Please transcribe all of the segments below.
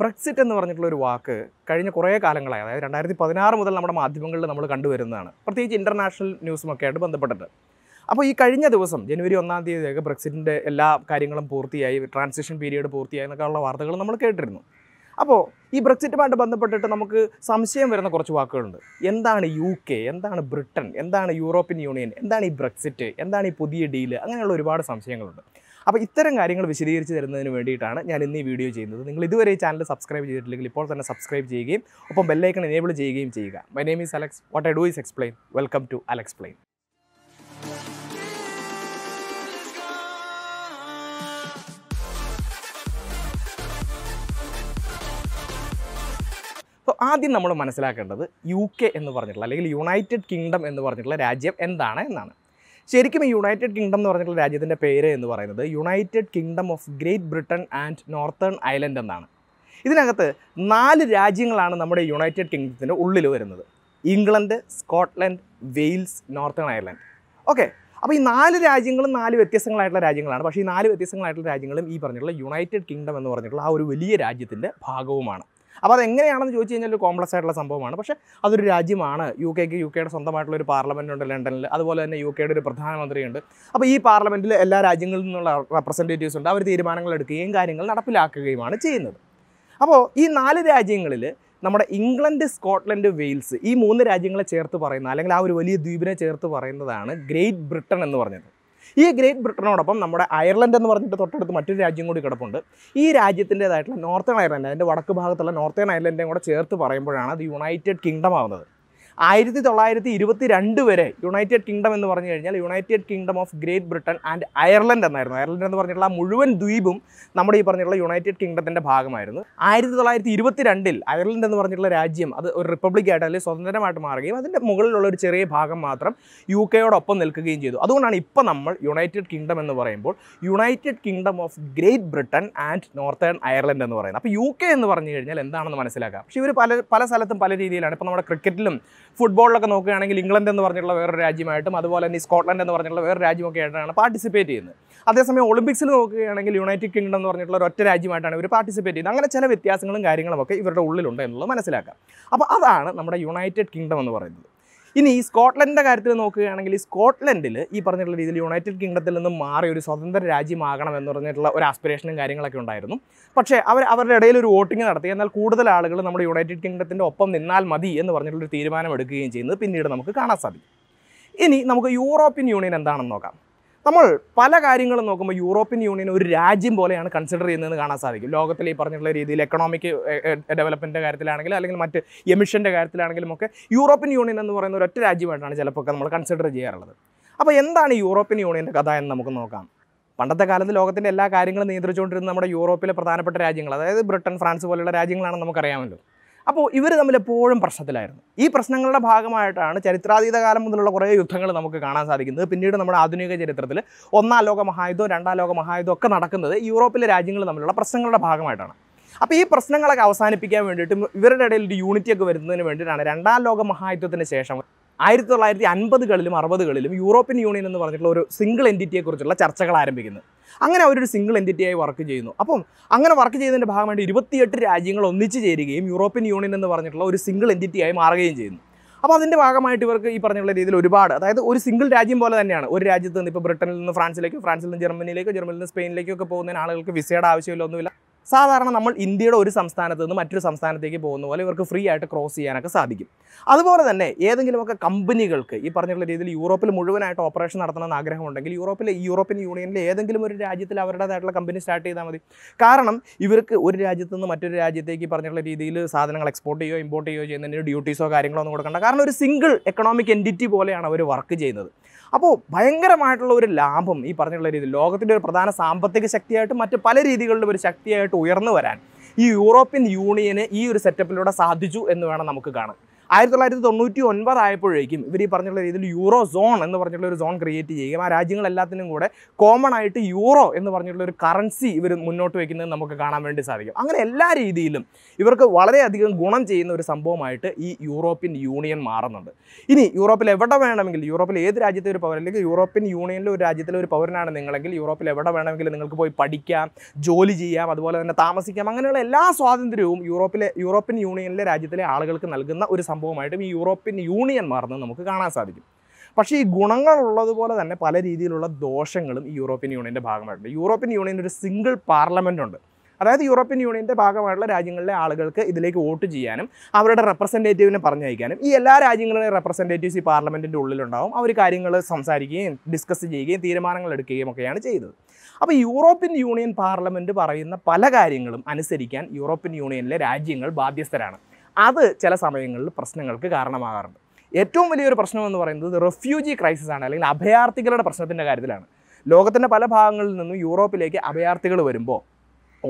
Brexit എന്ന് പറഞ്ഞിട്ടുള്ള ഒരു വാക്ക് കഴിഞ്ഞ കുറേ കാലങ്ങളായി അതായത് രണ്ടായിരത്തി പതിനാറ് മുതൽ നമ്മുടെ മാധ്യമങ്ങളിൽ നമ്മൾ കണ്ടുവരുന്നതാണ് പ്രത്യേകിച്ച് ഇൻ്റർനാഷണൽ ന്യൂസുമൊക്കെ ആയിട്ട് ബന്ധപ്പെട്ടിട്ട് അപ്പോൾ ഈ കഴിഞ്ഞ ദിവസം ജനുവരി ഒന്നാം തീയതിയൊക്കെ ബ്രെക്സിറ്റിൻ്റെ എല്ലാ കാര്യങ്ങളും പൂർത്തിയായി ട്രാൻസിഷൻ പീരീഡ് പൂർത്തിയായി എന്നൊക്കെയുള്ള വാർത്തകൾ നമ്മൾ കേട്ടിരുന്നു അപ്പോൾ ഈ ബ്രെക്സിറ്റുമായിട്ട് ബന്ധപ്പെട്ടിട്ട് നമുക്ക് സംശയം വരുന്ന കുറച്ച് വാക്കുകളുണ്ട് എന്താണ് യു കെ എന്താണ് ബ്രിട്ടൻ എന്താണ് യൂറോപ്യൻ യൂണിയൻ എന്താണ് ഈ ബ്രെക്സിറ്റ് എന്താണ് ഈ പുതിയ ഡീല് അങ്ങനെയുള്ള ഒരുപാട് സംശയങ്ങളുണ്ട് അപ്പോൾ ഇത്തരം കാര്യങ്ങൾ വിശദീകരിച്ച് തരുന്നതിന് വേണ്ടിയിട്ടാണ് ഞാൻ ഇന്ന് ഈ വീഡിയോ ചെയ്യുന്നത് നിങ്ങൾ ഇതുവരെ ഈ ചാനൽ സബ്സ്ക്രൈബ് ചെയ്തിട്ടില്ലെങ്കിൽ ഇപ്പോൾ തന്നെ സബ്സ്ക്രൈബ് ചെയ്യുകയും ഒപ്പം ബെല്ലൈക്കൺ എനേബിൾ ചെയ്യുകയും ചെയ്യുക my name is Alex what I do is explain welcome to Alex plain ആദ്യം നമ്മൾ മനസ്സിലാക്കേണ്ടത് യു കെ എന്ന് പറഞ്ഞിട്ടുള്ള അല്ലെങ്കിൽ യുണൈറ്റഡ് കിങ്ഡം എന്ന് പറഞ്ഞിട്ടുള്ള രാജ്യം എന്താണ് എന്നാണ് ശരിക്കും ഈ യുണൈറ്റഡ് കിങ്ഡം എന്ന് പറഞ്ഞിട്ടുള്ള രാജ്യത്തിൻ്റെ പേര് എന്ന് പറയുന്നത് United Kingdom of Great Britain and Northern Island എന്നാണ് ഇതിനകത്ത് നാല് രാജ്യങ്ങളാണ് നമ്മുടെ യുണൈറ്റഡ് കിങ്ഡത്തിൻ്റെ ഉള്ളിൽ വരുന്നത് England Scotland Wales Northern Ireland okay അപ്പോൾ ഈ നാല് രാജ്യങ്ങളും നാല് വ്യത്യസ്തങ്ങളായിട്ടുള്ള രാജ്യങ്ങളാണ് പക്ഷേ ഈ നാല് വ്യത്യസ്തങ്ങളായിട്ടുള്ള രാജ്യങ്ങളും ഈ പറഞ്ഞിട്ടുള്ള യുണൈറ്റഡ് കിങ്ഡം എന്ന് പറഞ്ഞിട്ടുള്ള ആ ഒരു വലിയ രാജ്യത്തിൻ്റെ ഭാഗവുമാണ് അപ്പോൾ അത് എങ്ങനെയാണെന്ന് ചോദിച്ചു കഴിഞ്ഞാൽ ഒരു കോംപ്ലക്സ് ആയിട്ടുള്ള സംഭവമാണ് പക്ഷേ അതൊരു രാജ്യമാണ് യു കെക്ക് യു കെയുടെ സ്വന്തമായിട്ടുള്ള ഒരു പാർലമെൻ്റ് ഉണ്ട് ലണ്ടനിൽ അതുപോലെ തന്നെ യു കെയുടെ ഒരു പ്രധാനമന്ത്രിയുണ്ട് അപ്പോൾ ഈ പാർലമെൻറ്റിൽ എല്ലാ രാജ്യങ്ങളിൽ നിന്നുള്ള റെപ്രസെൻറ്റേറ്റീവ്സ് ഉണ്ട് അവർ തീരുമാനങ്ങൾ എടുക്കുകയും കാര്യങ്ങൾ നടപ്പിലാക്കുകയുമാണ് ചെയ്യുന്നത് അപ്പോൾ ഈ നാല് രാജ്യങ്ങളിൽ നമ്മുടെ ഇംഗ്ലണ്ട് സ്കോട്ട്ലൻഡ് വെയിൽസ് ഈ മൂന്ന് രാജ്യങ്ങളെ ചേർത്ത് പറയുന്ന അല്ലെങ്കിൽ ആ ഒരു വലിയ ദ്വീപിനെ ചേർത്ത് പറയുന്നതാണ് ഗ്രേറ്റ് ബ്രിട്ടൻ എന്ന് പറഞ്ഞത് ഈ ഗ്രേറ്റ് ബ്രിട്ടനോടൊപ്പം നമ്മുടെ അയർലൻഡ് എന്ന് പറഞ്ഞിട്ട് തൊട്ടടുത്ത് മറ്റൊരു രാജ്യം കൂടി കിടപ്പുണ്ട് ഈ രാജ്യത്തിൻ്റേതായിട്ടുള്ള നോർത്തേൺ അയർലൻഡ് അതിൻ്റെ വടക്ക് ഭാഗത്തുള്ള നോർത്തേൺ അയർലൻഡും കൂടെ ചേർത്ത് പറയുമ്പോഴാണ് അത് യുണൈറ്റഡ് കിങ്ഡം ആവുന്നത് ആയിരത്തി തൊള്ളായിരത്തി ഇരുപത്തി രണ്ട് വരെ യുണൈറ്റഡ് കിങ്ഡം എന്ന് പറഞ്ഞു കഴിഞ്ഞാൽ United Kingdom of Great Britain and Ireland എന്നായിരുന്നു അയർലൻഡ് എന്ന് പറഞ്ഞിട്ടുള്ള മുഴുവൻ ദ്വീപും നമ്മുടെ ഈ പറഞ്ഞിട്ടുള്ള യുണൈറ്റഡ് കിങ്ഡത്തിൻ്റെ ഭാഗമായിരുന്നു ആയിരത്തി തൊള്ളായിരത്തി ഇരുപത്തി രണ്ടിൽ അയർലൻഡ് എന്ന് പറഞ്ഞിട്ടുള്ള രാജ്യം അത് ഒരു റിപ്പബ്ലിക് ആയിട്ട് അല്ലെങ്കിൽ സ്വതന്ത്രമായിട്ട് മാറുകയും അതിൻ്റെ മുകളിലുള്ള ഒരു ചെറിയ ഭാഗം മാത്രം യു കെയോടൊപ്പം നിൽക്കുകയും ചെയ്തു അതുകൊണ്ടാണ് ഇപ്പോൾ നമ്മൾ യുണൈറ്റഡ് കിങ്ഡം എന്ന് പറയുമ്പോൾ United Kingdom of Great Britain and Northern Ireland എന്ന് പറയുന്നത് അപ്പോൾ യു കെ എന്ന് പറഞ്ഞു കഴിഞ്ഞാൽ എന്താണെന്ന് മനസ്സിലാക്കാം പക്ഷേ ഇവർ പല പല സ്ഥലത്തും പല രീതിയിലാണ് ഇപ്പോൾ നമ്മുടെ ക്രിക്കറ്റിലും ഫുട്ബോളിലൊക്കെ നോക്കുകയാണെങ്കിൽ ഇംഗ്ലണ്ട് എന്ന് പറഞ്ഞിട്ടുള്ള വേറൊരു രാജ്യമായിട്ടും അതുപോലെ തന്നെ സ്കോട്ട്ലൻഡ് എന്ന് പറഞ്ഞിട്ടുള്ള വേറെ രാജ്യമൊക്കെ ആയിട്ടാണ് പാർട്ടിസിപ്പേറ്റ് ചെയ്യുന്നത് അതേസമയം ഒളിമ്പിക്സിൽ നോക്കുകയാണെങ്കിൽ യുണൈറ്റഡ് കിങ്ഡം എന്ന് പറഞ്ഞിട്ടുള്ള ഒറ്റ രാജ്യമായിട്ടാണ് ഇവർ പാർട്ടിസിപ്പേറ്റ് ചെയ്യുന്നത് അങ്ങനെ ചില വ്യത്യാസങ്ങളും കാര്യങ്ങളും ഒക്കെ ഇവരുടെ ഉള്ളിലുണ്ട് എന്നുള്ളത് മനസ്സിലാക്കാം അപ്പോൾ അതാണ് നമ്മുടെ യുണൈറ്റഡ് കിങ്ഡം എന്ന് പറയുന്നത് ഇനി ഈ സ്കോട്ട്ലൻഡിൻ്റെ കാര്യത്തിൽ നോക്കുകയാണെങ്കിൽ സ്കോട്ട്ലൻഡിൽ ഈ പറഞ്ഞിട്ടുള്ള രീതിയിൽ യുണൈറ്റഡ് കിങ്ഡത്തിൽ നിന്ന് മാറി ഒരു സ്വതന്ത്ര രാജ്യമാകണം എന്ന് പറഞ്ഞിട്ടുള്ള ഒരു ആസ്പിറേഷനും കാര്യങ്ങളൊക്കെ ഉണ്ടായിരുന്നു പക്ഷേ അവർ അവരുടെ ഇടയിൽ ഒരു വോട്ടിംഗ് നടത്തി എന്നാൽ കൂടുതൽ ആളുകൾ നമ്മുടെ യുണൈറ്റഡ് കിങ്ഡത്തിൻ്റെ ഒപ്പം നിന്നാൽ മതി എന്ന് പറഞ്ഞിട്ടുള്ളൊരു തീരുമാനം എടുക്കുകയും ചെയ്യുന്നത് പിന്നീട് നമുക്ക് കാണാൻ സാധിക്കും ഇനി നമുക്ക് യൂറോപ്യൻ യൂണിയൻ എന്താണെന്ന് നോക്കാം നമ്മൾ പല കാര്യങ്ങളും നോക്കുമ്പോൾ യൂറോപ്യൻ യൂണിയൻ ഒരു രാജ്യം പോലെയാണ് കൺസിഡർ ചെയ്യുന്നതെന്ന് കാണാൻ സാധിക്കും ലോകത്തിൽ ഈ പറഞ്ഞിട്ടുള്ള രീതിയിൽ എക്കണോമിക് ഡെവലപ്മെൻറ്റിൻ്റെ കാര്യത്തിലാണെങ്കിലും അല്ലെങ്കിൽ മറ്റ് എമിഷൻ്റെ കാര്യത്തിലാണെങ്കിലും ഒക്കെ യൂറോപ്യൻ യൂണിയൻ എന്ന് പറയുന്ന ഒരു ഒറ്റ രാജ്യമായിട്ടാണ് ചിലപ്പോൾ നമ്മൾ കൺസിഡർ ചെയ്യാറുള്ളത് അപ്പോൾ എന്താണ് യൂറോപ്യൻ യൂണിയൻ്റെ കഥ എന്ന് നമുക്ക് നോക്കാം പണ്ടത്തെ കാലത്ത് ലോകത്തിൻ്റെ എല്ലാ കാര്യങ്ങളും നിയന്ത്രിച്ചുകൊണ്ടിരുന്ന നമ്മുടെ യൂറോപ്പിലെ പ്രധാനപ്പെട്ട രാജ്യങ്ങൾ അതായത് ബ്രിട്ടൻ ഫ്രാൻസ് പോലെയുള്ള രാജ്യങ്ങളാണെന്ന് നമുക്കറിയാമല്ലോ അപ്പോൾ ഇവർ തമ്മിൽ എപ്പോഴും പ്രശ്നത്തിലായിരുന്നു ഈ പ്രശ്നങ്ങളുടെ ഭാഗമായിട്ടാണ് ചരിത്രാതീത കാലം മുതലുള്ള കുറേ യുദ്ധങ്ങൾ നമുക്ക് കാണാൻ സാധിക്കുന്നത് പിന്നീട് നമ്മുടെ ആധുനിക ചരിത്രത്തിൽ ഒന്നാം ലോക മഹായുദ്ധം രണ്ടാം ലോക മഹായുദ്ധം ഒക്കെ നടക്കുന്നത് യൂറോപ്പിലെ രാജ്യങ്ങൾ തമ്മിലുള്ള പ്രശ്നങ്ങളുടെ ഭാഗമായിട്ടാണ് അപ്പോൾ ഈ പ്രശ്നങ്ങളൊക്കെ അവസാനിപ്പിക്കാൻ വേണ്ടിയിട്ട് ഇവരുടെ ഇടയിൽ ഒരു യൂണിറ്റിയൊക്കെ വരുന്നതിന് വേണ്ടിയിട്ടാണ് രണ്ടാം ലോക മഹായുദ്ധത്തിന് ശേഷം ആയിരത്തി തൊള്ളായിരത്തി അൻപതുകളിലും അറുപതുകളിലും യൂറോപ്യൻ യൂണിയൻ എന്ന് പറഞ്ഞിട്ടുള്ള ഒരു സിംഗിൾ എൻറ്റിറ്റിയെക്കുറിച്ചുള്ള ചർച്ചകൾ ആരംഭിക്കുന്നത് അങ്ങനെ അവരൊരു സിംഗിൾ എൻറ്റിറ്റിയായി വർക്ക് ചെയ്യുന്നു അപ്പം അങ്ങനെ വർക്ക് ചെയ്യുന്നതിൻ്റെ ഭാഗമായിട്ട് ഇരുപത്തിയെട്ട് രാജ്യങ്ങൾ ഒന്നിച്ചു ചേരുകയും യൂറോപ്യൻ യൂണിയൻ എന്ന് പറഞ്ഞിട്ടുള്ള ഒരു സിംഗിൾ എൻറ്റിറ്റിയായി മാറുകയും ചെയ്യുന്നു അപ്പോൾ അതിൻ്റെ ഭാഗമായിട്ട് ഇവർക്ക് ഈ പറഞ്ഞുള്ള രീതിയിൽ ഒരുപാട് അതായത് ഒരു സിംഗിൾ രാജ്യം പോലെ തന്നെയാണ് ഒരു രാജ്യത്ത് നിന്ന് ഇപ്പോൾ ബ്രിട്ടനിൽ നിന്ന് ഫ്രാൻസിലേക്കോ ഫ്രാൻസിൽ നിന്ന് ജർമ്മനിയിലേക്കോ ജർമ്മനിയിൽ നിന്ന് സ്പെയിനിലേക്കോ ഒക്കെ പോകുന്നതിന് ആളുകൾക്ക് വിസയുടെ ആവശ്യമില്ല ഒന്നുമില്ല സാധാരണ നമ്മൾ ഇന്ത്യയുടെ ഒരു സംസ്ഥാനത്ത് നിന്ന് മറ്റൊരു സംസ്ഥാനത്തേക്ക് പോകുന്ന പോലെ ഇവർക്ക് ഫ്രീ ആയിട്ട് ക്രോസ് ചെയ്യാനൊക്കെ സാധിക്കും അതുപോലെ തന്നെ ഏതെങ്കിലുമൊക്കെ കമ്പനികൾക്ക് ഈ പറഞ്ഞിട്ടുള്ള രീതിയിൽ യൂറോപ്പിൽ മുഴുവനായിട്ട് ഓപ്പറേഷൻ നടത്തണമെന്ന് ആഗ്രഹമുണ്ടെങ്കിൽ യൂറോപ്പിലെ യൂറോപ്യൻ യൂണിയനിലെ ഏതെങ്കിലും ഒരു രാജ്യത്തിൽ അവരുടേതായിട്ടുള്ള കമ്പനി സ്റ്റാർട്ട് ചെയ്താൽ മതി കാരണം ഇവർക്ക് ഒരു രാജ്യത്ത് നിന്ന് മറ്റൊരു രാജ്യത്തേക്ക് പറഞ്ഞിട്ടുള്ള രീതിയിൽ സാധനങ്ങൾ എക്സ്പോർട്ട് ചെയ്യുകയോ ഇമ്പോർട്ട് ചെയ്യുകയോ ചെയ്യുന്നതിന് ഡ്യൂട്ടീസോ കാര്യങ്ങളോ ഒന്നും കൊടുക്കേണ്ട കാരണം ഒരു സിംഗിൾ എക്കണോമിക് എൻറ്റിറ്റി പോലെയാണ് അവർ വർക്ക് ചെയ്യുന്നത് അപ്പോൾ ഭയങ്കരമായിട്ടുള്ള ഒരു ലാഭം ഈ പറഞ്ഞുള്ള രീതി ലോകത്തിൻ്റെ ഒരു പ്രധാന സാമ്പത്തിക ശക്തിയായിട്ട് മറ്റ് പല രീതികളിലും ഒരു ശക്തിയായിട്ട് ഉയർന്നു വരാൻ ഈ യൂറോപ്യൻ യൂണിയന് ഈ ഒരു സെറ്റപ്പിലൂടെ സാധിച്ചു എന്ന് വേണം നമുക്ക് കാണാൻ ആയിരത്തി തൊള്ളായിരത്തി തൊണ്ണൂറ്റി ഒൻപത് ആയപ്പോഴേക്കും ഇവർ ഈ പറഞ്ഞുള്ള രീതിയിൽ യൂറോ സോൺ എന്ന് പറഞ്ഞിട്ടുള്ള ഒരു സോൺ ക്രിയേറ്റ് ചെയ്യുകയും ആ രാജ്യങ്ങളെല്ലാത്തിനും കൂടെ കോമൺ ആയിട്ട് യൂറോ എന്ന് പറഞ്ഞിട്ടുള്ള ഒരു കറൻസി ഇവർ മുന്നോട്ട് വയ്ക്കുന്നത് നമുക്ക് കാണാൻ വേണ്ടി സാധിക്കും അങ്ങനെ എല്ലാ രീതിയിലും ഇവർക്ക് വളരെയധികം ഗുണം ചെയ്യുന്ന ഒരു സംഭവമായിട്ട് ഈ യൂറോപ്യൻ യൂണിയൻ മാറുന്നുണ്ട് ഇനി യൂറോപ്പിൽ എവിടെ വേണമെങ്കിലും യൂറോപ്പിൽ ഏത് രാജ്യത്തെ ഒരു പൗരൻ അല്ലെങ്കിൽ യൂറോപ്യൻ യൂണിയനിലെ ഒരു രാജ്യത്തിലെ ഒരു പൗരനാണ് നിങ്ങളെങ്കിൽ യൂറോപ്പിൽ എവിടെ വേണമെങ്കിലും നിങ്ങൾക്ക് പോയി പഠിക്കാം ജോലി ചെയ്യാം അതുപോലെ തന്നെ താമസിക്കാം അങ്ങനെയുള്ള എല്ലാ സ്വാതന്ത്ര്യവും യൂറോപ്പിലെ യൂറോപ്യൻ യൂണിയനിലെ രാജ്യത്തിലെ ആളുകൾക്ക് നൽകുന്ന ഒരു സംഭവം സംഭവമായിട്ടും ഈ യൂറോപ്യൻ യൂണിയൻ മാറുന്നത് നമുക്ക് കാണാൻ സാധിക്കും പക്ഷേ ഈ ഗുണങ്ങളുള്ളതുപോലെ തന്നെ പല രീതിയിലുള്ള ദോഷങ്ങളും ഈ യൂറോപ്യൻ യൂണിയൻ്റെ ഭാഗമായിട്ടുണ്ട് യൂറോപ്യൻ യൂണിയൻ ഒരു സിംഗിൾ പാർലമെൻ്റ് ഉണ്ട് അതായത് യൂറോപ്യൻ യൂണിയൻ്റെ ഭാഗമായിട്ടുള്ള രാജ്യങ്ങളിലെ ആളുകൾക്ക് ഇതിലേക്ക് വോട്ട് ചെയ്യാനും അവരുടെ റെപ്രസെൻറ്റേറ്റീവിനെ പറഞ്ഞയക്കാനും ഈ എല്ലാ രാജ്യങ്ങളിലെയും റെപ്രസെൻറ്റേറ്റീവ്സ് ഈ പാർലമെൻറ്റിൻ്റെ ഉള്ളിലുണ്ടാവും അവർ കാര്യങ്ങൾ സംസാരിക്കുകയും ഡിസ്കസ് ചെയ്യുകയും തീരുമാനങ്ങൾ എടുക്കുകയും ഒക്കെയാണ് ചെയ്തത് അപ്പോൾ യൂറോപ്യൻ യൂണിയൻ പാർലമെൻറ്റ് പറയുന്ന പല കാര്യങ്ങളും അനുസരിക്കാൻ യൂറോപ്യൻ യൂണിയനിലെ രാജ്യങ്ങൾ ബാധ്യസ്ഥരാണ് അത് ചില സമയങ്ങളിൽ പ്രശ്നങ്ങൾക്ക് കാരണമാകാറുണ്ട് ഏറ്റവും വലിയൊരു പ്രശ്നം എന്ന് പറയുന്നത് റെഫ്യൂജി ക്രൈസിസ് ആണ് അല്ലെങ്കിൽ അഭയാർത്ഥികളുടെ പ്രശ്നത്തിൻ്റെ കാര്യത്തിലാണ് ലോകത്തിൻ്റെ പല ഭാഗങ്ങളിൽ നിന്നും യൂറോപ്പിലേക്ക് അഭയാർത്ഥികൾ വരുമ്പോൾ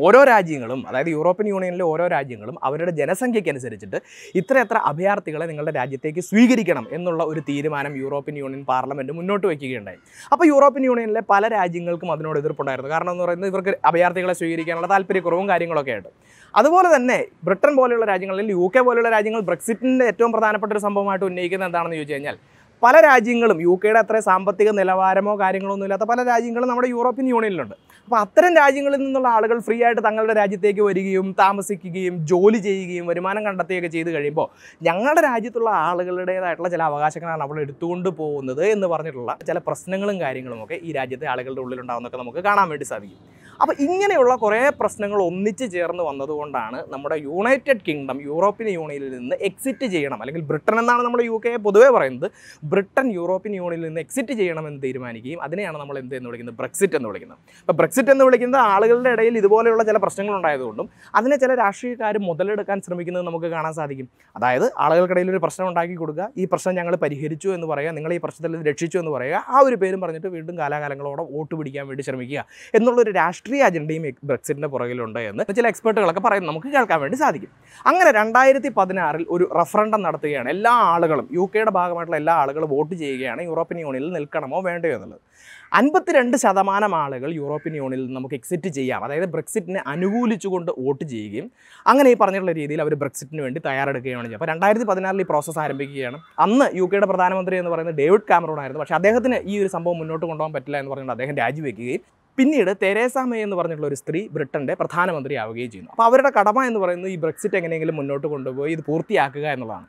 ഓരോ രാജ്യങ്ങളും അതായത് യൂറോപ്യൻ യൂണിയനിലെ ഓരോ രാജ്യങ്ങളും അവരുടെ ജനസംഖ്യയ്ക്കനുസരിച്ചിട്ട് ഇത്ര എത്ര അഭയാർത്ഥികളെ നിങ്ങളുടെ രാജ്യത്തേക്ക് സ്വീകരിക്കണം എന്നുള്ള ഒരു തീരുമാനം യൂറോപ്യൻ യൂണിയൻ പാർലമെൻറ്റ് മുന്നോട്ട് വയ്ക്കുകയുണ്ടായി അപ്പോൾ യൂറോപ്യൻ യൂണിയനിലെ പല രാജ്യങ്ങൾക്കും അതിനോട് എതിർപ്പുണ്ടായിരുന്നു കാരണം എന്ന് പറയുന്നത് ഇവർക്ക് അഭയാർത്ഥികളെ സ്വീകരിക്കാനുള്ള താല്പര്യക്കുറവും കാര്യങ്ങളൊക്കെ ആയിട്ട് അതുപോലെ തന്നെ ബ്രിട്ടൻ പോലെയുള്ള രാജ്യങ്ങളിൽ യു കെ പോലെയുള്ള രാജ്യങ്ങൾ ബ്രെക്സിറ്റിൻ്റെ ഏറ്റവും പ്രധാനപ്പെട്ട ഒരു സംഭവമായിട്ട് ഉന്നയിക്കുന്നത് എന്താണെന്ന് ചോദിച്ചു കഴിഞ്ഞാൽ പല രാജ്യങ്ങളും യു കെയുടെ അത്ര സാമ്പത്തിക നിലവാരമോ കാര്യങ്ങളോ ഒന്നുമില്ലാത്ത പല രാജ്യങ്ങളും നമ്മുടെ യൂറോപ്യൻ യൂണിയനിലുണ്ട് അപ്പോൾ അത്തരം രാജ്യങ്ങളിൽ നിന്നുള്ള ആളുകൾ ഫ്രീ ആയിട്ട് തങ്ങളുടെ രാജ്യത്തേക്ക് വരികയും താമസിക്കുകയും ജോലി ചെയ്യുകയും വരുമാനം കണ്ടെത്തുകയൊക്കെ ചെയ്ത് കഴിയുമ്പോൾ ഞങ്ങളുടെ രാജ്യത്തുള്ള ആളുകളുടേതായിട്ടുള്ള ചില അവകാശങ്ങളാണ് നമ്മൾ എടുത്തുകൊണ്ട് പോകുന്നത് എന്ന് പറഞ്ഞിട്ടുള്ള ചില പ്രശ്നങ്ങളും കാര്യങ്ങളും ഒക്കെ ഈ രാജ്യത്തെ ആളുകളുടെ ഉള്ളിലുണ്ടാകുന്നൊക്കെ നമുക്ക് കാണാൻ വേണ്ടി സാധിക്കും അപ്പോൾ ഇങ്ങനെയുള്ള കുറേ പ്രശ്നങ്ങൾ ഒന്നിച്ച് ചേർന്ന് വന്നതുകൊണ്ടാണ് നമ്മുടെ യുണൈറ്റഡ് കിങ്ഡം യൂറോപ്യൻ യൂണിയനിൽ നിന്ന് എക്സിറ്റ് ചെയ്യണം അല്ലെങ്കിൽ ബ്രിട്ടൻ എന്നാണ് നമ്മൾ യു കെ പൊതുവേ പറയുന്നത് ബ്രിട്ടൻ യൂറോപ്യൻ യൂണിയനിൽ നിന്ന് എക്സിറ്റ് ചെയ്യണമെന്ന് തീരുമാനിക്കുകയും അതിനെയാണ് നമ്മൾ എന്ത് എന്ന് വിളിക്കുന്നത് ബ്രെക്സിറ്റ് എന്ന് വിളിക്കുന്നത് അപ്പോൾ ബ്രെക്സിറ്റ് എന്ന് വിളിക്കുന്നത് ആളുകളുടെ ഇടയിൽ ഇതുപോലെയുള്ള ചില പ്രശ്നങ്ങളുണ്ടായതുകൊണ്ടും അതിനെ ചില രാഷ്ട്രീയക്കാർ മുതലെടുക്കാൻ ശ്രമിക്കുന്നത് നമുക്ക് കാണാൻ സാധിക്കും അതായത് ആളുകൾക്കിടയിൽ ഒരു പ്രശ്നം ഉണ്ടാക്കി കൊടുക്കുക ഈ പ്രശ്നം ഞങ്ങൾ പരിഹരിച്ചു എന്ന് പറയുക നിങ്ങൾ ഈ പ്രശ്നത്തിൽ രക്ഷിച്ചു എന്ന് പറയുക ആ ഒരു പേരും പറഞ്ഞിട്ട് വീണ്ടും കാലാകാലങ്ങളോടെ വോട്ട് പിടിക്കാൻ വേണ്ടി ശ്രമിക്കുക എന്നുള്ളൊരു രാഷ്ട്രീയ രാഷ്ട്രീയ അജണ്ടയും ബ്രക്സിറ്റിൻ്റെ പുറകിലുണ്ട് എന്ന് ചില എക്സ്പെർട്ടുകളൊക്കെ പറയുന്നത് നമുക്ക് കേൾക്കാൻ വേണ്ടി സാധിക്കും അങ്ങനെ രണ്ടായിരത്തി പതിനാറിൽ ഒരു റഫറൻഡം നടത്തുകയാണ് എല്ലാ ആളുകളും യു കെയുടെ ഭാഗമായിട്ടുള്ള എല്ലാ ആളുകളും വോട്ട് ചെയ്യുകയാണ് യൂറോപ്യൻ യൂണിയനിൽ നിൽക്കണമോ വേണ്ടയോ എന്നുള്ളത് അൻപത്തിരണ്ട് ശതമാനം ആളുകൾ യൂറോപ്യൻ യൂണിയനിൽ നമുക്ക് എക്സിറ്റ് ചെയ്യാം അതായത് ബ്രക്സിറ്റിനെ അനുകൂലിച്ചുകൊണ്ട് വോട്ട് ചെയ്യുകയും അങ്ങനെ ഈ പറഞ്ഞിട്ടുള്ള രീതിയിൽ അവർ ബ്രക്സിറ്റിന് വേണ്ടി തയ്യാറെടുക്കുകയാണ് ചെയ്യുക അപ്പോൾ രണ്ടായിരത്തി പതിനാറിൽ ഈ പ്രോസസ്സ് ആരംഭിക്കുകയാണ് അന്ന് യു കെയുടെ പ്രധാനമന്ത്രി എന്ന് പറയുന്നത് ഡേവിഡ് കാമറോൺ ആയിരുന്നു പക്ഷേ അദ്ദേഹത്തിന് ഈ ഒരു സംഭവം മുന്നോട്ട് കൊണ്ടുപോകാൻ പറ്റില്ല എന്ന് പറഞ്ഞുകൊണ്ട് അദ്ദേഹം രാജിവെക്കുകയും പിന്നീട് തെരേസ മേ എന്ന് പറഞ്ഞിട്ടുള്ള ഒരു സ്ത്രീ ബ്രിട്ടൻ്റെ ആവുകയും ചെയ്യുന്നു അപ്പോൾ അവരുടെ കടമ എന്ന് പറയുന്നത് ഈ ബ്രെക്സിറ്റ് എങ്ങനെയെങ്കിലും മുന്നോട്ട് കൊണ്ടുപോയി ഇത് പൂർത്തിയാക്കുക എന്നുള്ളതാണ്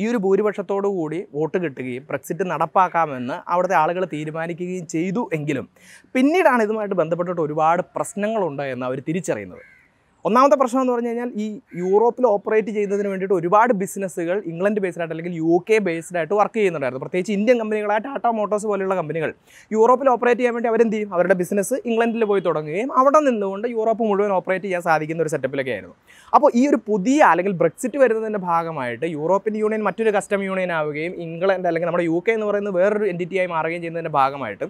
ഈ ഒരു ഭൂരിപക്ഷത്തോടു കൂടി വോട്ട് കിട്ടുകയും ബ്രെക്സിറ്റ് നടപ്പാക്കാമെന്ന് അവിടുത്തെ ആളുകൾ തീരുമാനിക്കുകയും ചെയ്തു എങ്കിലും പിന്നീടാണ് ഇതുമായിട്ട് ബന്ധപ്പെട്ടിട്ട് ഒരുപാട് പ്രശ്നങ്ങളുണ്ട് എന്ന് അവർ തിരിച്ചറിയുന്നത് ഒന്നാമത്തെ പ്രശ്നം എന്ന് പറഞ്ഞു കഴിഞ്ഞാൽ ഈ യൂറോപ്പിൽ ഓപ്പറേറ്റ് ചെയ്യുന്നതിന് വേണ്ടിയിട്ട് ഒരുപാട് ബിസിനസ്സുകൾ ഇംഗ്ലണ്ട് ബേസ്ഡ് ആയിട്ട് അല്ലെങ്കിൽ യു കെ ബേസ്ഡ് ആയിട്ട് വർക്ക് ചെയ്യുന്നുണ്ടായിരുന്നു പ്രത്യേകിച്ച് ഇന്ത്യൻ കമ്പനികളായ ടാറ്റ മോട്ടോഴ്സ് പോലെയുള്ള കമ്പനികൾ യൂറോപ്പിൽ ഓപ്പറേറ്റ് ചെയ്യാൻ വേണ്ടി അവരെന്ത് ചെയ്യും അവരുടെ ബിസിനസ് ഇംഗ്ലണ്ടിൽ പോയി തുടങ്ങുകയും അവിടെ നിന്നുകൊണ്ട് യൂറോപ്പ് മുഴുവൻ ഓപ്പറേറ്റ് ചെയ്യാൻ സാധിക്കുന്ന ഒരു സെറ്റപ്പിലൊക്കെ ആയിരുന്നു അപ്പോൾ ഈ ഒരു പുതിയ അല്ലെങ്കിൽ ബ്രെക്സിറ്റ് വരുന്നതിൻ്റെ ഭാഗമായിട്ട് യൂറോപ്യൻ യൂണിയൻ മറ്റൊരു കസ്റ്റം യൂണിയൻ ആവുകയും ഇംഗ്ലണ്ട് അല്ലെങ്കിൽ നമ്മുടെ യു കെ എന്ന് പറയുന്നത് വേറൊരു എൻറ്റിറ്റിയായി മാറുകയും ചെയ്യുന്നതിൻ്റെ ഭാഗമായിട്ട്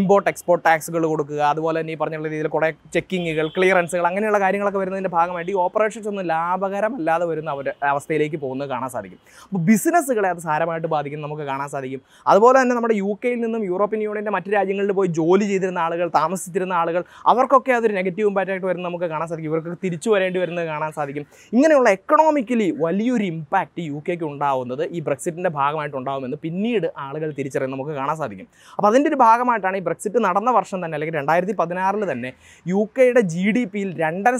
ഇമ്പോർട്ട് എക്സ്പോർട്ട് ടാക്സുകൾ കൊടുക്കുക അതുപോലെ തന്നെ ഈ പറഞ്ഞുള്ള രീതിയിൽ കുറേ ചെക്കിങ്ങുകൾ ക്ലിയറൻസുകൾ അങ്ങനെയുള്ള കാര്യങ്ങളൊക്കെ വരുന്ന ചെയ്യുന്നതിൻ്റെ ഭാഗമായിട്ട് ഈ ഓപ്പറേഷൻസ് ഒന്നും ലാഭകരമല്ലാതെ വരുന്ന അവർ അവസ്ഥയിലേക്ക് പോകുന്നത് കാണാൻ സാധിക്കും അപ്പോൾ ബിസിനസ്സുകളെ അത് സാരമായിട്ട് ബാധിക്കും നമുക്ക് കാണാൻ സാധിക്കും അതുപോലെ തന്നെ നമ്മുടെ യു കെയിൽ നിന്നും യൂറോപ്യൻ യൂണിയൻ്റെ മറ്റ് രാജ്യങ്ങളിൽ പോയി ജോലി ചെയ്തിരുന്ന ആളുകൾ താമസിച്ചിരുന്ന ആളുകൾ അവർക്കൊക്കെ അതൊരു നെഗറ്റീവ് ഇമ്പാക്റ്റായിട്ട് വരുന്നത് നമുക്ക് കാണാൻ സാധിക്കും ഇവർക്ക് തിരിച്ചു വരേണ്ടി വരുന്നത് കാണാൻ സാധിക്കും ഇങ്ങനെയുള്ള എക്കണോമിക്കലി വലിയൊരു ഇമ്പാക്റ്റ് യു കെക്ക് ഉണ്ടാവുന്നത് ഈ ബ്രെക്സിറ്റിൻ്റെ ഭാഗമായിട്ട് ഉണ്ടാകുമെന്ന് പിന്നീട് ആളുകൾ തിരിച്ചറിയാൻ നമുക്ക് കാണാൻ സാധിക്കും അപ്പോൾ അതിൻ്റെ ഒരു ഭാഗമായിട്ടാണ് ഈ ബ്രെക്സിറ്റ് നടന്ന വർഷം തന്നെ അല്ലെങ്കിൽ രണ്ടായിരത്തി പതിനാറിൽ തന്നെ യു കെയുടെ ജി ഡി പിയിൽ രണ്ടര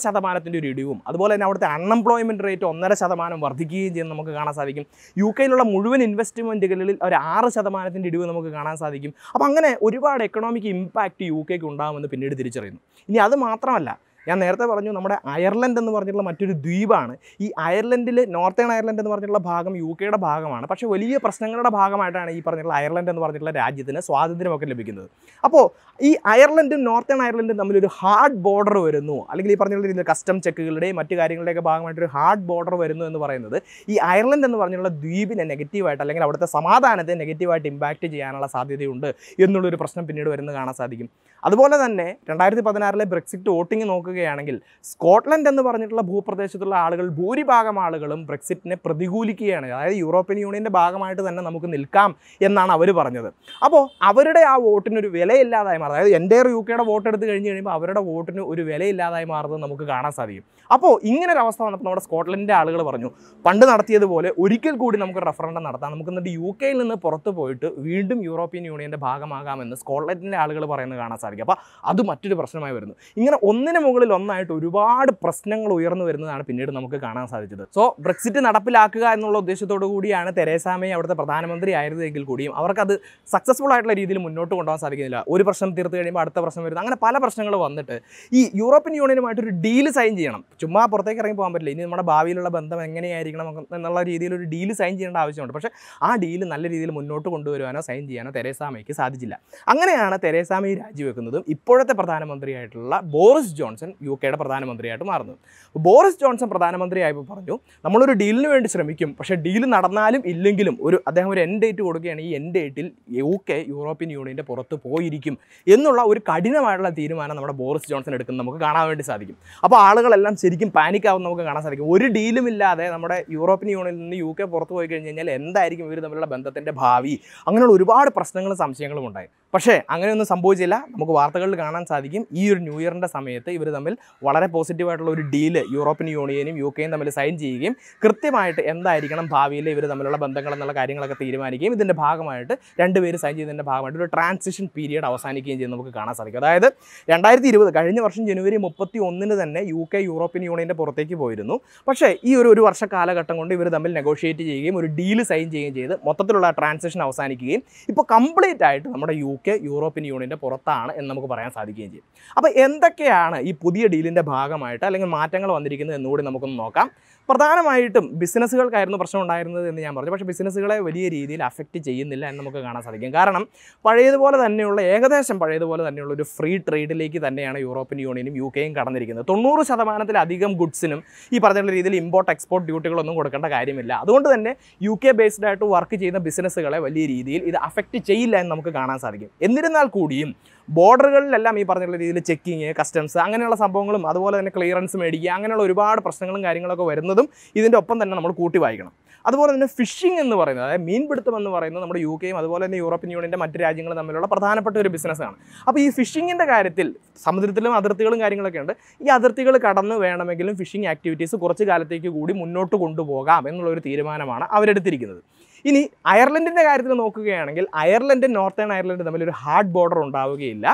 ശതമാനത്തിൻ്റെ ഒരു ഇടിവും അതുപോലെ തന്നെ അവിടുത്തെ അൺഎംപ്ലോയ്മെൻറ്റ് റേറ്റ് ഒന്നര ശതമാനം വർദ്ധിക്കുകയും ചെയ്യുന്ന നമുക്ക് കാണാൻ സാധിക്കും യു കെയിലുള്ള മുഴുവൻ ഇൻവെസ്റ്റ്മെൻറ്റുകളിൽ ഒരു ആറ് ശതമാനത്തിൻ്റെ ഇടിവ് നമുക്ക് കാണാൻ സാധിക്കും അപ്പോൾ അങ്ങനെ ഒരുപാട് എക്കണോമിക് ഇമ്പാക്റ്റ് യു കെക്ക് ഉണ്ടാകുമെന്ന് പിന്നീട് തിരിച്ചറിയുന്നു ഇനി അത് മാത്രമല്ല ഞാൻ നേരത്തെ പറഞ്ഞു നമ്മുടെ അയർലൻഡ് എന്ന് പറഞ്ഞിട്ടുള്ള മറ്റൊരു ദ്വീപാണ് ഈ അയർലൻഡിൽ നോർത്തേൺ അയർലൻഡ് എന്ന് പറഞ്ഞിട്ടുള്ള ഭാഗം യു കെയുടെ ഭാഗമാണ് പക്ഷേ വലിയ പ്രശ്നങ്ങളുടെ ഭാഗമായിട്ടാണ് ഈ പറഞ്ഞിട്ടുള്ള അയർലൻഡ് എന്ന് പറഞ്ഞിട്ടുള്ള രാജ്യത്തിന് സ്വാതന്ത്ര്യമൊക്കെ ലഭിക്കുന്നത് അപ്പോൾ ഈ അയർലൻഡും നോർത്തേൺ അയർലൻഡും തമ്മിലൊരു ഹാർഡ് ബോർഡർ വരുന്നു അല്ലെങ്കിൽ ഈ പറഞ്ഞുള്ള രീതിയിൽ കസ്റ്റം ചെക്കുകളുടെയും മറ്റു കാര്യങ്ങളുടെയൊക്കെ ഭാഗമായിട്ടൊരു ഹാർഡ് ബോർഡർ വരുന്നു എന്ന് പറയുന്നത് ഈ അയർലൻഡ് എന്ന് പറഞ്ഞുള്ള ദ്വീപിനെ നെഗറ്റീവായിട്ട് അല്ലെങ്കിൽ അവിടുത്തെ സമാധാനത്തെ നെഗറ്റീവായിട്ട് ഇമ്പാക്റ്റ് ചെയ്യാനുള്ള സാധ്യതയുണ്ട് എന്നുള്ളൊരു പ്രശ്നം പിന്നീട് വരുന്നത് കാണാൻ സാധിക്കും അതുപോലെ തന്നെ രണ്ടായിരത്തി പതിനാറിലെ ബ്രെക്സിറ്റ് വോട്ടിംഗ് നോക്കുക നോക്കുകയാണെങ്കിൽ സ്കോട്ട്ലൻഡ് എന്ന് പറഞ്ഞിട്ടുള്ള ഭൂപ്രദേശത്തുള്ള ആളുകൾ ഭൂരിഭാഗം ആളുകളും ബ്രെക്സിറ്റിനെ പ്രതികൂലിക്കുകയാണ് അതായത് യൂറോപ്യൻ യൂണിയൻ്റെ ഭാഗമായിട്ട് തന്നെ നമുക്ക് നിൽക്കാം എന്നാണ് അവർ പറഞ്ഞത് അപ്പോൾ അവരുടെ ആ വോട്ടിനൊരു വിലയില്ലാതായി മാറും അതായത് എൻ്റെ യു കെയുടെ വോട്ട് എടുത്ത് കഴിഞ്ഞ് കഴിയുമ്പോൾ അവരുടെ വോട്ടിന് ഒരു വിലയില്ലാതായി മാറുന്നത് നമുക്ക് കാണാൻ സാധിക്കും അപ്പോൾ ഇങ്ങനൊരു അവസ്ഥ വന്നപ്പോൾ നമ്മുടെ സ്കോട്ട്ലൻഡിൻ്റെ ആളുകൾ പറഞ്ഞു പണ്ട് നടത്തിയതുപോലെ ഒരിക്കൽ കൂടി നമുക്ക് റെഫറൻഡം നടത്താം നമുക്ക് എന്നിട്ട് യു കെയിൽ നിന്ന് പുറത്തു പോയിട്ട് വീണ്ടും യൂറോപ്യൻ യൂണിയൻ്റെ ഭാഗമാകാമെന്ന് സ്കോട്ട്ലൻഡിൻ്റെ ആളുകൾ പറയുന്നത് കാണാൻ സാധിക്കും അപ്പോൾ അത് മറ്റൊരു പ്രശ്നമായി വരുന്നു ഇങ്ങനെ ഒന്നിന് മുകളിൽ വിഷയങ്ങളിൽ ഒന്നായിട്ട് ഒരുപാട് പ്രശ്നങ്ങൾ ഉയർന്നു വരുന്നതാണ് പിന്നീട് നമുക്ക് കാണാൻ സാധിച്ചത് സോ ബ്രെക്സിറ്റ് നടപ്പിലാക്കുക എന്നുള്ള ഉദ്ദേശത്തോടു കൂടിയാണ് തെരേസാമയെ അവിടുത്തെ പ്രധാനമന്ത്രി ആയിരുന്നെങ്കിൽ കൂടിയും അവർക്കത് സക്സസ്ഫുൾ ആയിട്ടുള്ള രീതിയിൽ മുന്നോട്ട് കൊണ്ടുപോകാൻ സാധിക്കുന്നില്ല ഒരു പ്രശ്നം തീർത്ത് കഴിയുമ്പോൾ അടുത്ത പ്രശ്നം വരുന്നു അങ്ങനെ പല പ്രശ്നങ്ങൾ വന്നിട്ട് ഈ യൂറോപ്യൻ യൂണിയനുമായിട്ട് ഒരു ഡീൽ സൈൻ ചെയ്യണം ചുമ്മാ പുറത്തേക്ക് ഇറങ്ങി പോകാൻ പറ്റില്ല ഇനി നമ്മുടെ ഭാവിയിലുള്ള ബന്ധം എങ്ങനെയായിരിക്കണം എന്നുള്ള രീതിയിൽ ഒരു ഡീൽ സൈൻ ചെയ്യേണ്ട ആവശ്യമുണ്ട് പക്ഷേ ആ ഡീൽ നല്ല രീതിയിൽ മുന്നോട്ട് കൊണ്ടുവരുവാനോ സൈൻ ചെയ്യാനോ തെരേസാമയ്ക്ക് സാധിച്ചില്ല അങ്ങനെയാണ് തെരേസാമയെ രാജിവെക്കുന്നതും ഇപ്പോഴത്തെ പ്രധാനമന്ത്രിയായിട്ടുള്ള ബോറിസ് ജോൺസൺ യു കെയുടെ പ്രധാനമന്ത്രിയായിട്ട് മാറുന്നത് ബോറിസ് ജോൺസൺ പ്രധാനമന്ത്രിയായപ്പോൾ പറഞ്ഞു നമ്മളൊരു ഡീലിന് വേണ്ടി ശ്രമിക്കും പക്ഷേ ഡീൽ നടന്നാലും ഇല്ലെങ്കിലും ഒരു അദ്ദേഹം ഒരു എൻ ഡേറ്റ് കൊടുക്കുകയാണ് ഈ എൻ ഡേറ്റിൽ യു കെ യൂറോപ്യൻ യൂണിയൻ്റെ പുറത്ത് പോയിരിക്കും എന്നുള്ള ഒരു കഠിനമായിട്ടുള്ള തീരുമാനം നമ്മുടെ ബോറിസ് ജോൺസൺ എടുക്കുന്നത് നമുക്ക് കാണാൻ വേണ്ടി സാധിക്കും അപ്പോൾ ആളുകളെല്ലാം ശരിക്കും പാനിക് ആവുന്ന നമുക്ക് കാണാൻ സാധിക്കും ഒരു ഡീലും ഇല്ലാതെ നമ്മുടെ യൂറോപ്യൻ യൂണിയനിൽ നിന്ന് യു കെ പുറത്ത് പോയി കഴിഞ്ഞ് കഴിഞ്ഞാൽ എന്തായിരിക്കും ഇവർ തമ്മിലുള്ള ബന്ധത്തിൻ്റെ ഭാവി അങ്ങനെയുള്ള ഒരുപാട് പ്രശ്നങ്ങളും സംശയങ്ങളും ഉണ്ടായി പക്ഷേ അങ്ങനെയൊന്നും സംഭവിച്ചില്ല നമുക്ക് വാർത്തകളിൽ കാണാൻ സാധിക്കും ഈ ഒരു ന്യൂ ഇയറിൻ്റെ സമയത്ത് ഇവർ തമ്മിൽ തമ്മിൽ വളരെ പോസിറ്റീവായിട്ടുള്ള ഒരു ഡീല് യൂറോപ്യൻ യൂണിയനും യു കെയും തമ്മിൽ സൈൻ ചെയ്യുകയും കൃത്യമായിട്ട് എന്തായിരിക്കണം ഭാവിയിൽ ഇവർ തമ്മിലുള്ള ബന്ധങ്ങൾ എന്നുള്ള കാര്യങ്ങളൊക്കെ തീരുമാനിക്കുകയും ഇതിൻ്റെ ഭാഗമായിട്ട് രണ്ടുപേര് സൈൻ ചെയ്തതിൻ്റെ ഭാഗമായിട്ട് ഒരു ട്രാൻസിഷൻ പീരീഡ് അവസാനിക്കുകയും ചെയ്ത് നമുക്ക് കാണാൻ സാധിക്കും അതായത് രണ്ടായിരത്തി ഇരുപത് കഴിഞ്ഞ വർഷം ജനുവരി മുപ്പത്തി ഒന്നിന് തന്നെ യു കെ യൂറോപ്യൻ യൂണിയൻ്റെ പുറത്തേക്ക് പോയിരുന്നു പക്ഷേ ഈ ഒരു ഒരു വർഷ കാലഘട്ടം കൊണ്ട് ഇവർ തമ്മിൽ നെഗോഷിയേറ്റ് ചെയ്യുകയും ഒരു ഡീല് സൈൻ ചെയ്യുകയും ചെയ്ത് മൊത്തത്തിലുള്ള ട്രാൻസാക്ഷൻ അവസാനിക്കുകയും ഇപ്പോൾ കംപ്ലീറ്റ് ആയിട്ട് നമ്മുടെ യു കെ യൂറോപ്യൻ യൂണിയൻ്റെ പുറത്താണ് എന്ന് നമുക്ക് പറയാൻ സാധിക്കുകയും ചെയ്യും അപ്പോൾ എന്തൊക്കെയാണ് ഈ പുതിയ ഡീലിൻ്റെ ഭാഗമായിട്ട് അല്ലെങ്കിൽ മാറ്റങ്ങൾ വന്നിരിക്കുന്നത് എന്നുകൂടി നമുക്കൊന്ന് നോക്കാം പ്രധാനമായിട്ടും ബിസിനസ്സുകൾക്കായിരുന്നു പ്രശ്നം ഉണ്ടായിരുന്നത് എന്ന് ഞാൻ പറഞ്ഞു പക്ഷേ ബിസിനസ്സുകളെ വലിയ രീതിയിൽ അഫക്റ്റ് ചെയ്യുന്നില്ല എന്ന് നമുക്ക് കാണാൻ സാധിക്കും കാരണം പഴയതുപോലെ തന്നെയുള്ള ഏകദേശം പഴയതുപോലെ തന്നെയുള്ള ഒരു ഫ്രീ ട്രേഡിലേക്ക് തന്നെയാണ് യൂറോപ്യൻ യൂണിയനും യു കെയും കടന്നിരിക്കുന്നത് തൊണ്ണൂറ് ശതമാനത്തിലധികം ഗുഡ്സിനും ഈ പറഞ്ഞ രീതിയിൽ ഇമ്പോർട്ട് എക്സ്പോർട്ട് ഡ്യൂട്ടികളൊന്നും കൊടുക്കേണ്ട കാര്യമില്ല അതുകൊണ്ട് തന്നെ യു കെ ബേസ്ഡ് ആയിട്ട് വർക്ക് ചെയ്യുന്ന ബിസിനസ്സുകളെ വലിയ രീതിയിൽ ഇത് അഫക്റ്റ് ചെയ്യില്ല എന്ന് നമുക്ക് കാണാൻ സാധിക്കും എന്നിരുന്നാൽ കൂടിയും ബോർഡറുകളിലെല്ലാം ഈ പറഞ്ഞിട്ടുള്ള രീതിയിൽ ചെക്കിങ് കസ്റ്റംസ് അങ്ങനെയുള്ള സംഭവങ്ങളും അതുപോലെ തന്നെ ക്ലിയറൻസ് മേടിക്കുക അങ്ങനെയുള്ള ഒരുപാട് പ്രശ്നങ്ങളും കാര്യങ്ങളൊക്കെ വരുന്നതും ഇതിൻ്റെ ഒപ്പം തന്നെ നമ്മൾ കൂട്ടി വായിക്കണം അതുപോലെ തന്നെ ഫിഷിംഗ് എന്ന് പറയുന്നത് അതായത് മീൻപിടുത്തം എന്ന് പറയുന്നത് നമ്മുടെ യു കെയും അതുപോലെ തന്നെ യൂറോപ്യൻ യൂണിയൻ്റെ മറ്റ് രാജ്യങ്ങളും തമ്മിലുള്ള പ്രധാനപ്പെട്ട ഒരു ബിസിനസ്സാണ് അപ്പോൾ ഈ ഫിഷിങ്ങിൻ്റെ കാര്യത്തിൽ സമുദ്രത്തിലും അതിർത്തികളും കാര്യങ്ങളൊക്കെ ഉണ്ട് ഈ അതിർത്തികൾ കടന്ന് വേണമെങ്കിലും ഫിഷിംഗ് ആക്ടിവിറ്റീസ് കുറച്ച് കാലത്തേക്ക് കൂടി മുന്നോട്ട് കൊണ്ടുപോകാം എന്നുള്ളൊരു തീരുമാനമാണ് അവരെടുത്തിരിക്കുന്നത് ഇനി അയർലൻഡിൻ്റെ കാര്യത്തിൽ നോക്കുകയാണെങ്കിൽ അയർലൻഡ് നോർത്തേൺ അയർലൻഡ് തമ്മിൽ ഒരു ഹാർഡ് ബോർഡർ ഉണ്ടാവുകയില്ല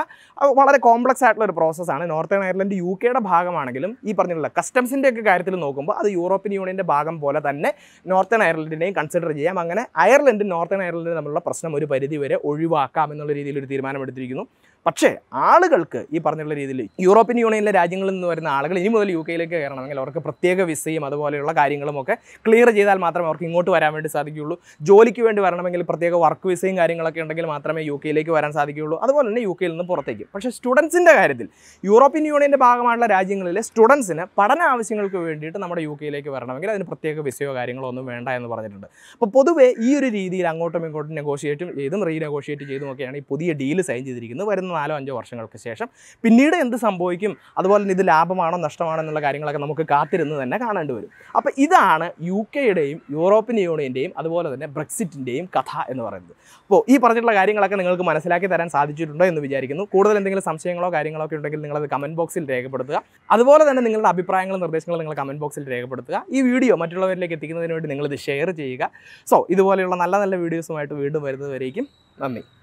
വളരെ കോംപ്ലക്സ് ആയിട്ടുള്ള ഒരു പ്രോസസ്സാണ് നോർത്തേൺ അയർലൻഡ് യു കെയുടെ ഭാഗമാണെങ്കിലും ഈ പറഞ്ഞിട്ടുള്ള കസ്റ്റംസിൻ്റെ ഒക്കെ കാര്യത്തിൽ നോക്കുമ്പോൾ അത് യൂറോപ്യൻ യൂണിയൻ്റെ ഭാഗം പോലെ തന്നെ നോർത്തേൺ അയർലൻഡിനെയും കൺസിഡർ ചെയ്യാം അങ്ങനെ അയർലൻഡ് നോർത്തേൺ അയർലൻഡ് തമ്മിലുള്ള പ്രശ്നം ഒരു പരിധി വരെ ഒഴിവാക്കാം എന്നുള്ള രീതിയിൽ ഒരു തീരുമാനമെടുത്തിരിക്കുന്നു പക്ഷേ ആളുകൾക്ക് ഈ പറഞ്ഞുള്ള രീതിയിൽ യൂറോപ്യൻ യൂണിയനിലെ രാജ്യങ്ങളിൽ നിന്ന് വരുന്ന ആളുകൾ ഇനി മുതൽ യു കെയിലേക്ക് കയറണമെങ്കിൽ അവർക്ക് പ്രത്യേക വിസയും അതുപോലെയുള്ള കാര്യങ്ങളും ഒക്കെ ക്ലിയർ ചെയ്താൽ മാത്രമേ അവർക്ക് ഇങ്ങോട്ട് വരാൻ വേണ്ടി സാധിക്കുകയുള്ളൂ ജോലിക്ക് വേണ്ടി വരണമെങ്കിൽ പ്രത്യേക വർക്ക് വിസയും കാര്യങ്ങളൊക്കെ ഉണ്ടെങ്കിൽ മാത്രമേ യു കെയിലേക്ക് വരാൻ സാധിക്കുകയുള്ളൂ അതുപോലെ തന്നെ യു കെയിൽ നിന്ന് പുറത്തേക്ക് പക്ഷേ സ്റ്റുഡൻസിൻ്റെ കാര്യത്തിൽ യൂറോപ്യൻ യൂണിയൻ്റെ ഭാഗമായുള്ള രാജ്യങ്ങളിലെ സ്റ്റുഡൻസിന് പഠന ആവശ്യങ്ങൾക്ക് വേണ്ടിയിട്ട് നമ്മുടെ യു കെയിലേക്ക് വരണമെങ്കിൽ അതിന് പ്രത്യേക വിസയോ കാര്യങ്ങളോ ഒന്നും വേണ്ട എന്ന് പറഞ്ഞിട്ടുണ്ട് അപ്പോൾ പൊതുവേ ഈ ഒരു രീതിയിൽ അങ്ങോട്ടും ഇങ്ങോട്ടും നെഗോഷിയേറ്റും ചെയ്തും റീനെഗോഷിയേറ്റ് ചെയ്തും ഒക്കെയാണ് ഈ പുതിയ ഡീൽ സൈൻ ചെയ്തിരിക്കുന്നത് വരുന്ന നാലോ അഞ്ചോ വർഷങ്ങൾക്ക് ശേഷം പിന്നീട് എന്ത് സംഭവിക്കും അതുപോലെ തന്നെ ഇത് ലാഭമാണോ നഷ്ടമാണോ എന്നുള്ള കാര്യങ്ങളൊക്കെ നമുക്ക് കാത്തിരുന്ന് തന്നെ കാണേണ്ടി വരും അപ്പോൾ ഇതാണ് യു കെയുടെയും യൂറോപ്യൻ യൂണിയൻ്റെയും അതുപോലെ തന്നെ ബ്രെക്സിറ്റിൻ്റെയും കഥ എന്ന് പറയുന്നത് അപ്പോൾ ഈ പറഞ്ഞിട്ടുള്ള കാര്യങ്ങളൊക്കെ നിങ്ങൾക്ക് മനസ്സിലാക്കി തരാൻ സാധിച്ചിട്ടുണ്ടോ എന്ന് വിചാരിക്കുന്നു കൂടുതൽ എന്തെങ്കിലും സംശയങ്ങളോ കാര്യങ്ങളോ ഒക്കെ ഉണ്ടെങ്കിൽ നിങ്ങളത് കമൻറ്റ് ബോക്സിൽ രേഖപ്പെടുത്തുക അതുപോലെ തന്നെ നിങ്ങളുടെ അഭിപ്രായങ്ങളും നിർദ്ദേശങ്ങളും നിങ്ങൾ കമൻറ്റ് ബോക്സിൽ രേഖപ്പെടുത്തുക ഈ വീഡിയോ മറ്റുള്ളവരിലേക്ക് എത്തിക്കുന്നതിന് വേണ്ടി നിങ്ങളിത് ഷെയർ ചെയ്യുക സോ ഇതുപോലെയുള്ള നല്ല നല്ല വീഡിയോസുമായിട്ട് വീണ്ടും വരുന്നതുവരേക്കും നന്ദി